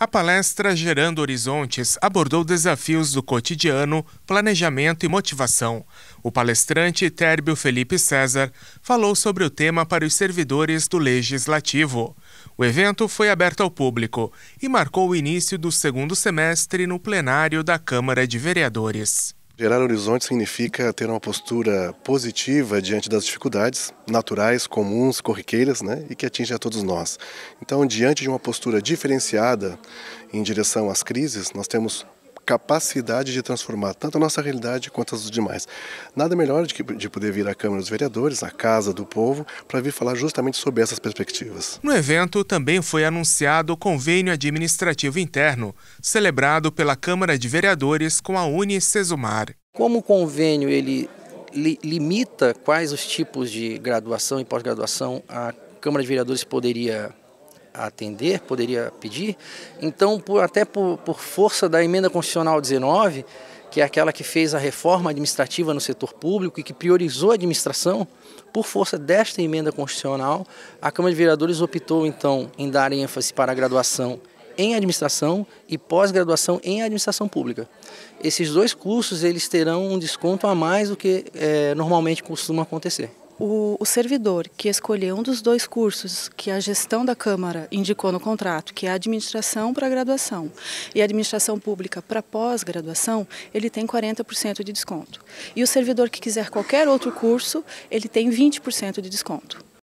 A palestra Gerando Horizontes abordou desafios do cotidiano, planejamento e motivação. O palestrante Térbio Felipe César falou sobre o tema para os servidores do Legislativo. O evento foi aberto ao público e marcou o início do segundo semestre no plenário da Câmara de Vereadores. Gerar horizonte significa ter uma postura positiva diante das dificuldades naturais, comuns, corriqueiras, né, e que atinge a todos nós. Então, diante de uma postura diferenciada em direção às crises, nós temos capacidade de transformar tanto a nossa realidade quanto as dos demais. Nada melhor de, que, de poder vir à Câmara dos Vereadores, à Casa do Povo, para vir falar justamente sobre essas perspectivas. No evento também foi anunciado o convênio administrativo interno, celebrado pela Câmara de Vereadores com a Unicesumar. Como o convênio ele li, limita quais os tipos de graduação e pós-graduação a Câmara de Vereadores poderia atender, poderia pedir. Então, por, até por, por força da emenda constitucional 19, que é aquela que fez a reforma administrativa no setor público e que priorizou a administração, por força desta emenda constitucional, a Câmara de Vereadores optou então em dar ênfase para a graduação em administração e pós-graduação em administração pública. Esses dois cursos eles terão um desconto a mais do que é, normalmente costuma acontecer o, o, servidor que escolher um dos dois cursos que a gestão da Câmara indicou no contrato, que é administração para graduação e administração pública para pós-graduação, ele tem 40% de desconto. E o servidor que quiser qualquer outro curso, ele tem 20% de desconto.